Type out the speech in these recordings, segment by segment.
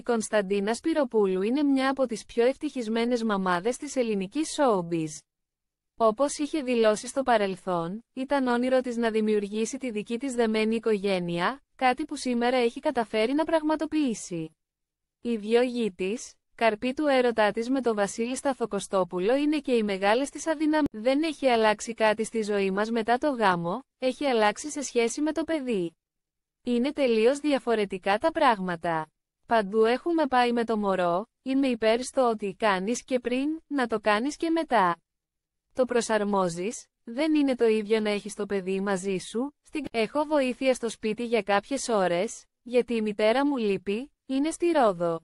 Η Κωνσταντίνα Σπυροπούλου είναι μια από τις πιο ευτυχισμένες μαμάδες της ελληνικής showbiz. Όπως είχε δηλώσει στο παρελθόν, ήταν όνειρο της να δημιουργήσει τη δική της δεμένη οικογένεια, κάτι που σήμερα έχει καταφέρει να πραγματοποιήσει. Η δυο γη της, καρπή του έρωτά της με τον Βασίλη Σταθοκοστόπουλο είναι και οι μεγάλες της αδυναμίες. Δεν έχει αλλάξει κάτι στη ζωή μας μετά το γάμο, έχει αλλάξει σε σχέση με το παιδί. Είναι τελείως διαφορετικά τα πράγματα. Παντού έχουμε πάει με το μωρό, είμαι υπέρ στο ότι κάνεις και πριν, να το κάνεις και μετά. Το προσαρμόζεις, δεν είναι το ίδιο να έχεις το παιδί μαζί σου, στην... έχω βοήθεια στο σπίτι για κάποιες ώρες, γιατί η μητέρα μου λείπει, είναι στη Ρόδο.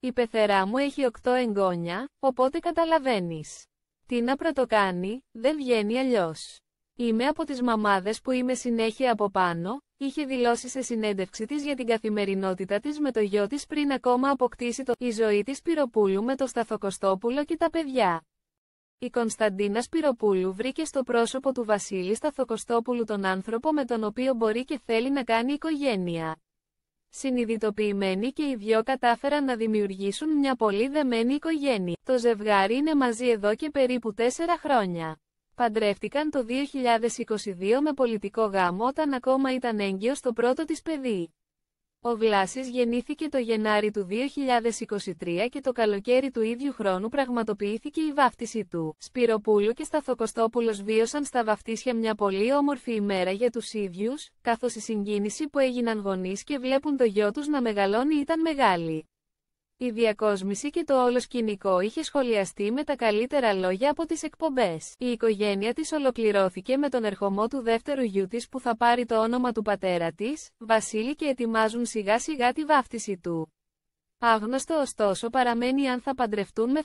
Η πεθερά μου έχει 8 εγγόνια, οπότε καταλαβαίνεις. Τι να πρωτοκάνει, δεν βγαίνει αλλιώς. Είμαι από τις μαμάδες που είμαι συνέχεια από πάνω, είχε δηλώσει σε συνέντευξη της για την καθημερινότητα της με το γιο της πριν ακόμα αποκτήσει το «Η ζωή της Πυροπούλου» με το Σταθοκοστόπουλο και τα παιδιά. Η Κωνσταντίνας Σπυροπούλου βρήκε στο πρόσωπο του Βασίλη Σταθοκοστόπουλου τον άνθρωπο με τον οποίο μπορεί και θέλει να κάνει οικογένεια. Συνειδητοποιημένοι και οι δυο κατάφεραν να δημιουργήσουν μια πολύ δεμένη οικογένεια. Το ζευγάρι είναι μαζί εδώ και περίπου τέσσερα χρόνια. Παντρεύτηκαν το 2022 με πολιτικό γάμο όταν ακόμα ήταν έγκυος το πρώτο της παιδί. Ο Βλάσης γεννήθηκε το Γενάρη του 2023 και το καλοκαίρι του ίδιου χρόνου πραγματοποιήθηκε η βάφτιση του. Σπυροπούλου και Σταθοκοστόπουλος βίωσαν στα βαφτίσια μια πολύ όμορφη ημέρα για τους ίδιους, καθώς η συγκίνηση που έγιναν γονείς και βλέπουν το γιο τους να μεγαλώνει ήταν μεγάλη. Η διακόσμηση και το όλο σκηνικό είχε σχολιαστεί με τα καλύτερα λόγια από τις εκπομπές. Η οικογένεια της ολοκληρώθηκε με τον ερχομό του δεύτερου γιού της που θα πάρει το όνομα του πατέρα της, Βασίλη και ετοιμάζουν σιγά σιγά τη βάφτιση του. Άγνωστο ωστόσο παραμένει αν θα παντρευτούν με